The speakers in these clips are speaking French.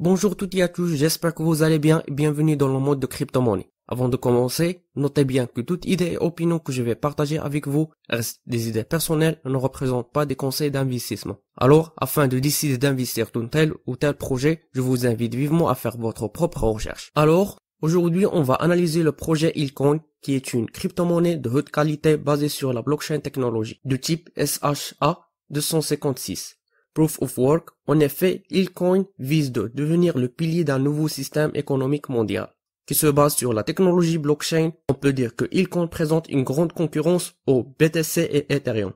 Bonjour tout et à tous, j'espère que vous allez bien et bienvenue dans le mode de crypto-monnaie. Avant de commencer, notez bien que toute idée et opinion que je vais partager avec vous restent des idées personnelles et ne représentent pas des conseils d'investissement. Alors, afin de décider d'investir dans tel ou tel projet, je vous invite vivement à faire votre propre recherche. Alors, aujourd'hui, on va analyser le projet Ilcoin, qui est une crypto-monnaie de haute qualité basée sur la blockchain technologie du type SHA 256. Proof of Work, en effet, Ilcoin vise de devenir le pilier d'un nouveau système économique mondial qui se base sur la technologie blockchain. On peut dire que ilcoin présente une grande concurrence au BTC et Ethereum.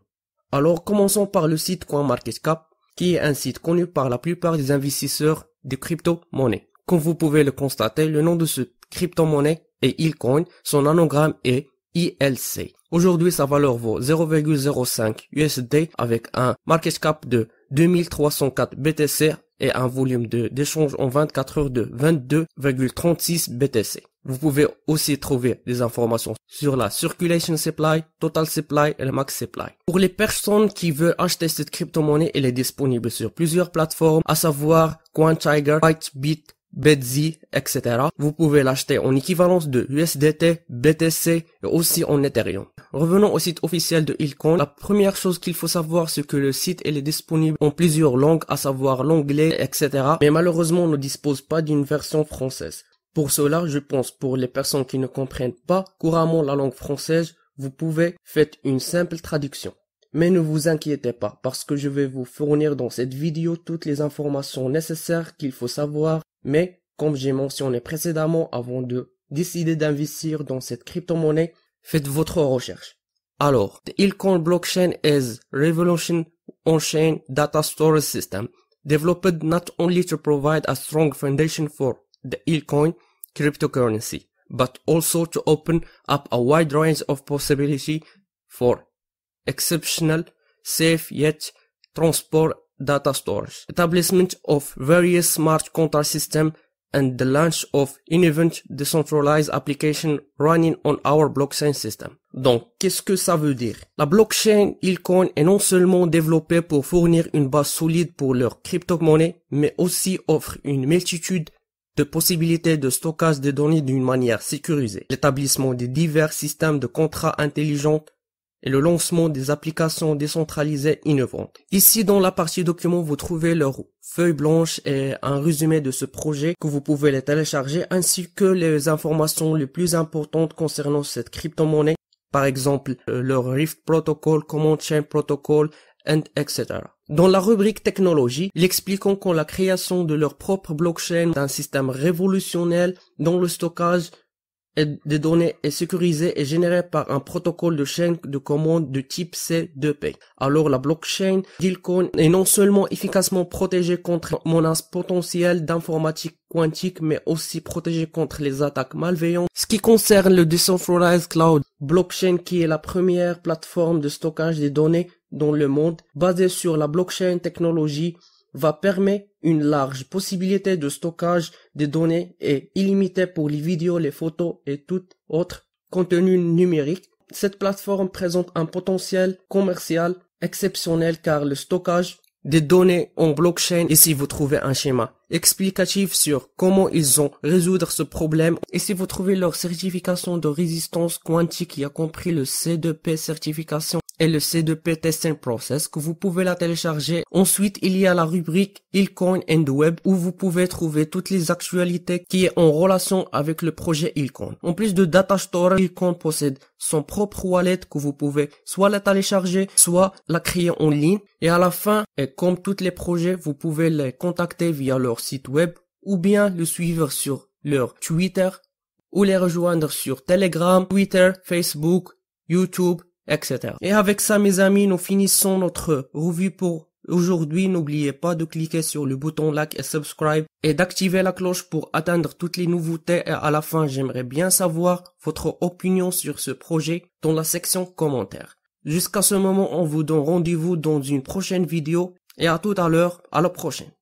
Alors commençons par le site CoinMarketCap qui est un site connu par la plupart des investisseurs de crypto-monnaies. Comme vous pouvez le constater, le nom de ce crypto-monnaie est Ilcoin, son anagramme est ILC. Aujourd'hui, sa valeur vaut 0,05 USD avec un market cap de 2304 BTC et un volume d'échange en 24 heures de 22,36 BTC. Vous pouvez aussi trouver des informations sur la circulation supply, total supply et le max supply. Pour les personnes qui veulent acheter cette crypto-monnaie, elle est disponible sur plusieurs plateformes, à savoir CoinTiger, Whitebit, Betsy, etc. Vous pouvez l'acheter en équivalence de USDT, BTC et aussi en Ethereum. Revenons au site officiel de Ilcon. La première chose qu'il faut savoir, c'est que le site est disponible en plusieurs langues, à savoir l'anglais, etc. Mais malheureusement, on ne dispose pas d'une version française. Pour cela, je pense, pour les personnes qui ne comprennent pas couramment la langue française, vous pouvez faire une simple traduction. Mais ne vous inquiétez pas, parce que je vais vous fournir dans cette vidéo toutes les informations nécessaires qu'il faut savoir, mais comme j'ai mentionné précédemment, avant de décider d'investir dans cette crypto-monnaie, Faites votre recherche. Alors, the Ilcon blockchain is revolution on-chain data storage system developed not only to provide a strong foundation for the Ilcoin cryptocurrency, but also to open up a wide range of possibility for exceptional, safe yet transport data storage. Establishment of various smart contract system and the launch of Decentralized Application Running on Our Blockchain System. Donc, qu'est-ce que ça veut dire La blockchain Ilcoin est non seulement développée pour fournir une base solide pour leur crypto-monnaie, mais aussi offre une multitude de possibilités de stockage de données d'une manière sécurisée, l'établissement de divers systèmes de contrats intelligents et le lancement des applications décentralisées innovantes. Ici, dans la partie documents, vous trouvez leur feuille blanche et un résumé de ce projet que vous pouvez les télécharger ainsi que les informations les plus importantes concernant cette crypto-monnaie, par exemple euh, leur Rift Protocol, Command Chain Protocol, and etc. Dans la rubrique technologie, ils expliquent la création de leur propre blockchain d'un système révolutionnel dans le stockage des données est sécurisée et générée par un protocole de chaîne de commande de type C2P. Alors la blockchain d'Ilcon est non seulement efficacement protégée contre menaces potentielles d'informatique quantique, mais aussi protégée contre les attaques malveillantes. Ce qui concerne le Decentralized Cloud, blockchain qui est la première plateforme de stockage des données dans le monde, basée sur la blockchain technologie va permettre une large possibilité de stockage des données et illimitée pour les vidéos, les photos et tout autre contenu numérique. Cette plateforme présente un potentiel commercial exceptionnel car le stockage des données en blockchain. Ici, vous trouvez un schéma explicatif sur comment ils ont résoudre ce problème. Et si vous trouvez leur certification de résistance quantique, qui a compris le C2P certification le c 2 P-Testing Process que vous pouvez la télécharger. Ensuite, il y a la rubrique Ilcoin and Web où vous pouvez trouver toutes les actualités qui est en relation avec le projet Ilcoin. En plus de Data Store, Ilcoin possède son propre wallet que vous pouvez soit la télécharger, soit la créer en ligne. Et à la fin, et comme tous les projets, vous pouvez les contacter via leur site web ou bien le suivre sur leur Twitter ou les rejoindre sur Telegram, Twitter, Facebook, YouTube etc. Et avec ça, mes amis, nous finissons notre revue pour aujourd'hui. N'oubliez pas de cliquer sur le bouton like et subscribe et d'activer la cloche pour atteindre toutes les nouveautés. Et à la fin, j'aimerais bien savoir votre opinion sur ce projet dans la section commentaires. Jusqu'à ce moment, on vous donne rendez-vous dans une prochaine vidéo et à tout à l'heure, à la prochaine.